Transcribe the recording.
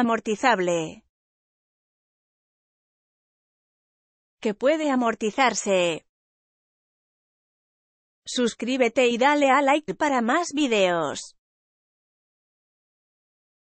Amortizable. Que puede amortizarse. Suscríbete y dale a like para más videos.